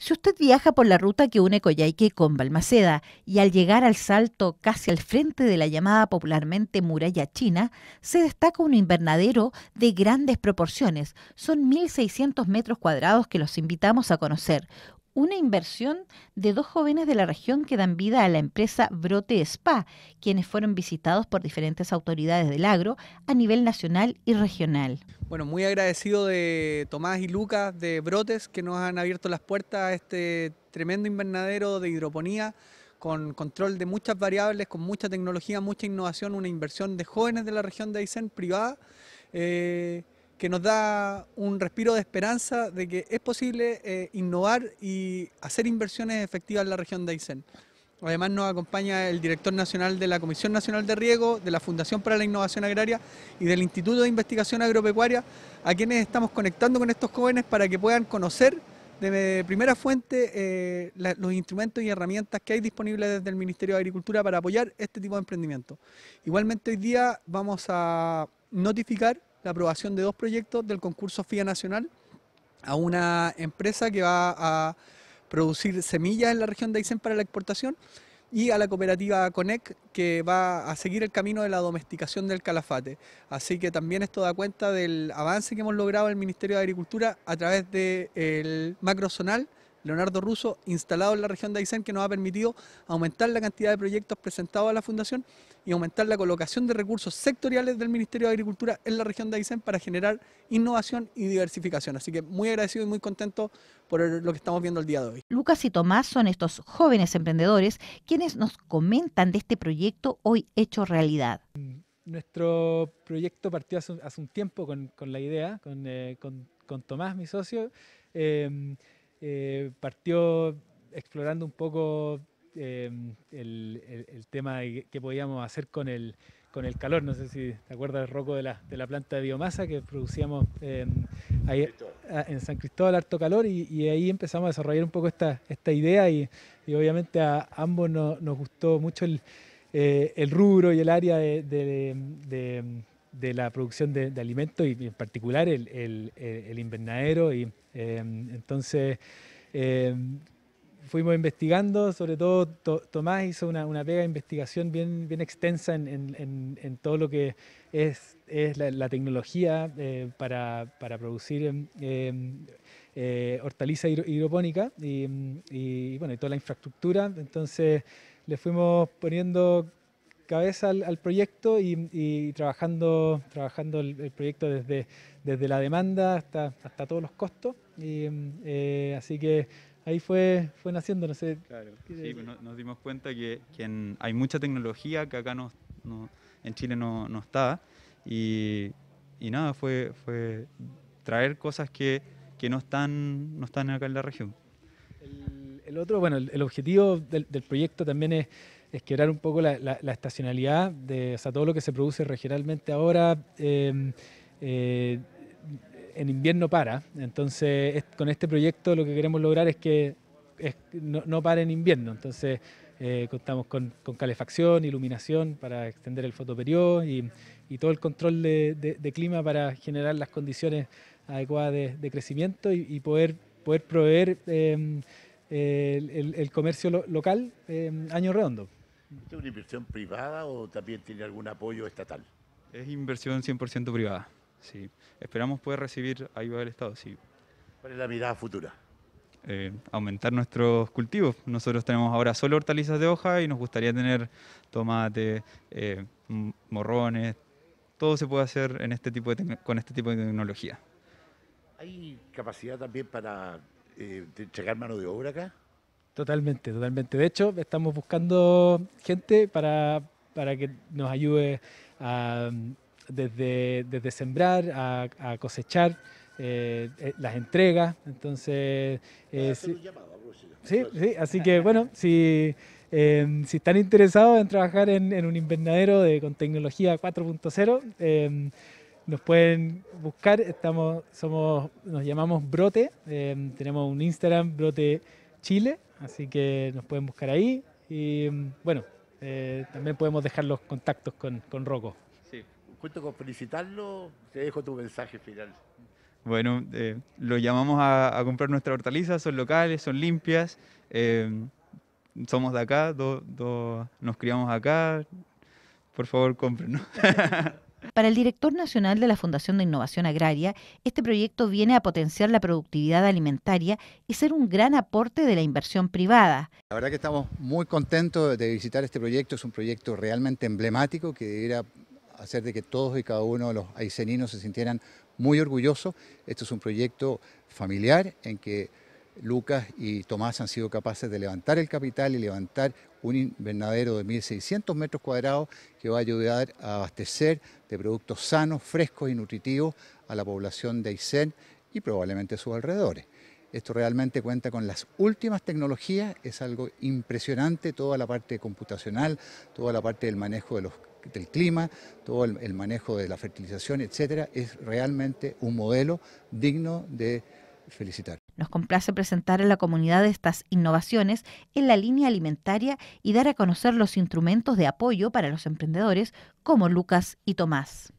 Si usted viaja por la ruta que une Coyhaique con Balmaceda y al llegar al salto casi al frente de la llamada popularmente muralla china, se destaca un invernadero de grandes proporciones. Son 1.600 metros cuadrados que los invitamos a conocer, una inversión de dos jóvenes de la región que dan vida a la empresa Brote Spa, quienes fueron visitados por diferentes autoridades del agro a nivel nacional y regional. Bueno, muy agradecido de Tomás y Lucas de Brotes que nos han abierto las puertas a este tremendo invernadero de hidroponía con control de muchas variables, con mucha tecnología, mucha innovación, una inversión de jóvenes de la región de Aysén privada. Eh, que nos da un respiro de esperanza de que es posible eh, innovar y hacer inversiones efectivas en la región de Aysén. Además nos acompaña el director nacional de la Comisión Nacional de Riego, de la Fundación para la Innovación Agraria y del Instituto de Investigación Agropecuaria, a quienes estamos conectando con estos jóvenes para que puedan conocer de primera fuente eh, los instrumentos y herramientas que hay disponibles desde el Ministerio de Agricultura para apoyar este tipo de emprendimiento. Igualmente hoy día vamos a notificar la aprobación de dos proyectos del concurso FIA Nacional a una empresa que va a producir semillas en la región de Aysén para la exportación y a la cooperativa Conec que va a seguir el camino de la domesticación del calafate. Así que también esto da cuenta del avance que hemos logrado en el Ministerio de Agricultura a través del macro macrozonal Leonardo Russo, instalado en la región de Aysén, que nos ha permitido aumentar la cantidad de proyectos presentados a la Fundación y aumentar la colocación de recursos sectoriales del Ministerio de Agricultura en la región de Aysén para generar innovación y diversificación. Así que muy agradecido y muy contento por lo que estamos viendo el día de hoy. Lucas y Tomás son estos jóvenes emprendedores quienes nos comentan de este proyecto hoy hecho realidad. Nuestro proyecto partió hace un, tiempo con, la idea, con, eh, Tomás, mi socio. Eh, eh, partió explorando un poco eh, el, tema de qué podíamos hacer con el, con el calor. No sé si te acuerdas, Roco de la, de la planta de biomasa que producíamos em, en San Cristóbal, harto calor, y, ahí empezamos a desarrollar un poco esta, idea y, obviamente a ambos nos gustó mucho eh, el, rubro y el área de de la producción de, alimentos y en particular el, el, invernadero. Y, em, entonces em, fuimos investigando, sobre todo Tomás hizo una, pega de investigación bien, bien extensa en, todo lo que es, es la, tecnología eh, para, producir em, eh, hortaliza hidropónica y, y, bueno, y toda la infraestructura. Entonces le fuimos poniendo cabeza al, proyecto y, trabajando, trabajando el, proyecto desde, desde la demanda hasta, hasta todos los costos. Y, em, eh, así que ahí fue, fue naciendo, no sé. sí, pues nos, dimos cuenta que, hay mucha tecnología que acá no, en Chile no, no está. Y, y, nada, fue, fue traer cosas que, que, no, están, no están acá en la región. El, otro, bueno, el, objetivo del, del, proyecto también es es quebrar un poco la, estacionalidad de todo lo que se produce regionalmente ahora. Em, eh, en invierno para, entonces con este proyecto lo que queremos lograr es que no, no pare en invierno, entonces eh, contamos con, calefacción, iluminación para extender el fotoperiodo y, todo el control de, clima para generar las condiciones adecuadas de, crecimiento y, poder, poder proveer em, el, comercio local em, año redondo. ¿Es una inversión privada o también tiene algún apoyo estatal? Es inversión 100% privada, sí. Esperamos poder recibir ayuda del Estado, sí. ¿Cuál es la mirada futura? Eh, aumentar nuestros cultivos. Nosotros tenemos ahora solo hortalizas de hoja y nos gustaría tener tomate, eh, morrones, todo se puede hacer en este tipo con este tipo de tecnología. ¿Hay capacidad también para checar eh, mano de obra acá? Totalmente, totalmente. De hecho, estamos buscando gente para, que nos ayude desde, sembrar a, cosechar eh, eh, las entregas. Entonces, eh, sí, sí, así que bueno, si, em, si están interesados en trabajar en, un invernadero con tecnología 4.0, em, nos pueden buscar, estamos, somos, nos llamamos Brote, em, tenemos un Instagram, Brote Chile, Así que nos pueden buscar ahí. Y mm, bueno, eh, también podemos dejar los contactos con, con Rocco. Sí, junto con felicitarlo, te dejo tu mensaje final. Bueno, eh, lo llamamos a, comprar nuestra hortaliza, son locales, son limpias, eh, somos de acá, do, nos criamos acá, por favor cómprenos. Para el director nacional de la Fundación de Innovación Agraria, este proyecto viene a potenciar la productividad alimentaria y ser un gran aporte de la inversión privada. La verdad que estamos muy contentos de visitar este proyecto, es un proyecto realmente emblemático que debiera hacer de que todos y cada uno de los aiceninos se sintieran muy orgullosos. Este es un proyecto familiar en que Lucas y Tomás han sido capaces de levantar el capital y levantar un invernadero de 1.600 metros cuadrados que va a ayudar a abastecer de productos sanos, frescos y nutritivos a la población de Aysén y probablemente sus alrededores. Esto realmente cuenta con las últimas tecnologías, es algo impresionante, toda la parte computacional, toda la parte del manejo del clima, todo el, el manejo de la fertilización, etcétera, es realmente un modelo digno de felicitar. Nos complace presentar a la comunidad estas innovaciones en la línea alimentaria y dar a conocer los instrumentos de apoyo para los emprendedores como Lucas y Tomás.